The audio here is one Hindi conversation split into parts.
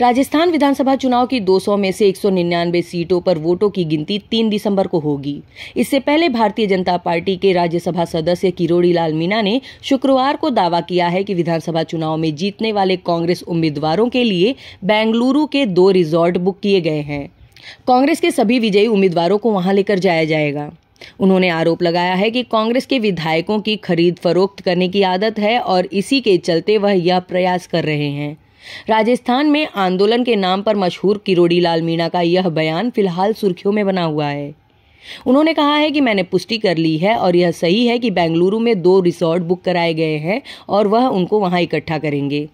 राजस्थान विधानसभा चुनाव की 200 में से 199 सीटों पर वोटों की गिनती 3 दिसंबर को होगी इससे पहले भारतीय जनता पार्टी के राज्यसभा सदस्य किरोड़ी लाल मीणा ने शुक्रवार को दावा किया है कि विधानसभा चुनाव में जीतने वाले कांग्रेस उम्मीदवारों के लिए बेंगलुरु के दो रिजॉर्ट बुक किए गए हैं कांग्रेस के सभी विजयी उम्मीदवारों को वहां लेकर जाया जाएगा उन्होंने आरोप लगाया है कि कांग्रेस के विधायकों की खरीद फरोख्त करने की आदत है और इसी के चलते वह यह प्रयास कर रहे हैं राजस्थान में आंदोलन के नाम पर मशहूर किरोड़ी लाल मीणा का यह बयान फिलहाल सुर्खियों में बना हुआ है उन्होंने कहा है कि मैंने पुष्टि कर ली है और यह सही है कि बेंगलुरु में दो रिसोर्ट बुक कराए गए हैं और वह उनको वहां इकट्ठा करेंगे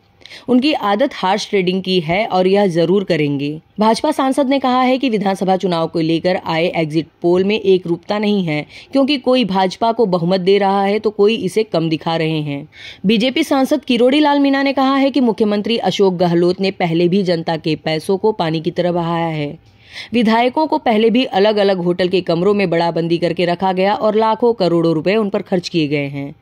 उनकी आदत हार्श ट्रेडिंग की है और यह जरूर करेंगे भाजपा सांसद ने कहा है कि विधानसभा चुनाव को लेकर आए एग्जिट पोल में एक रूपता नहीं है क्योंकि कोई भाजपा को बहुमत दे रहा है तो कोई इसे कम दिखा रहे हैं बीजेपी सांसद किरोड़ी लाल मीणा ने कहा है कि मुख्यमंत्री अशोक गहलोत ने पहले भी जनता के पैसों को पानी की तरह बहाया है विधायकों को पहले भी अलग अलग होटल के कमरों में बड़ाबंदी करके रखा गया और लाखों करोड़ों रुपए उन पर खर्च किए गए हैं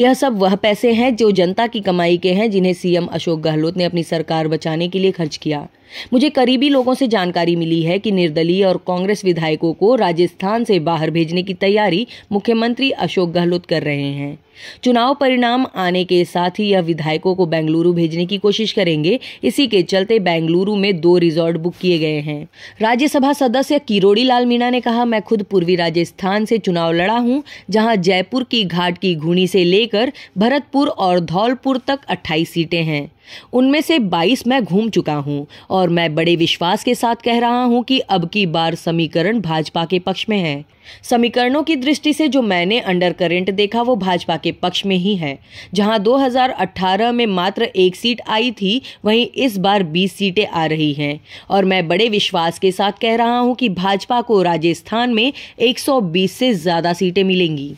यह सब वह पैसे हैं जो जनता की कमाई के हैं जिन्हें सीएम अशोक गहलोत ने अपनी सरकार बचाने के लिए खर्च किया मुझे करीबी लोगों से जानकारी मिली है कि निर्दलीय और कांग्रेस विधायकों को राजस्थान से बाहर भेजने की तैयारी मुख्यमंत्री अशोक गहलोत कर रहे हैं चुनाव परिणाम आने के साथ ही यह विधायकों को बेंगलुरु भेजने की कोशिश करेंगे इसी के चलते बेंगलुरु में दो रिजॉर्ट बुक किए गए हैं राज्यसभा सदस्य किरोड़ी लाल मीणा ने कहा मैं खुद पूर्वी राजस्थान से चुनाव लड़ा हूं जहां जयपुर की घाट की घूणी से लेकर भरतपुर और धौलपुर तक 28 सीटें हैं उनमें से 22 मैं घूम चुका हूं और मैं बड़े विश्वास के साथ कह रहा हूं कि अब की बार समीकरण भाजपा के पक्ष में है समीकरणों की दृष्टि से जो मैंने अंडर करेंट देखा वो भाजपा के पक्ष में ही है जहां 2018 में मात्र एक सीट आई थी वहीं इस बार 20 सीटें आ रही हैं और मैं बड़े विश्वास के साथ कह रहा हूं कि भाजपा को राजस्थान में 120 से ज़्यादा सीटें मिलेंगी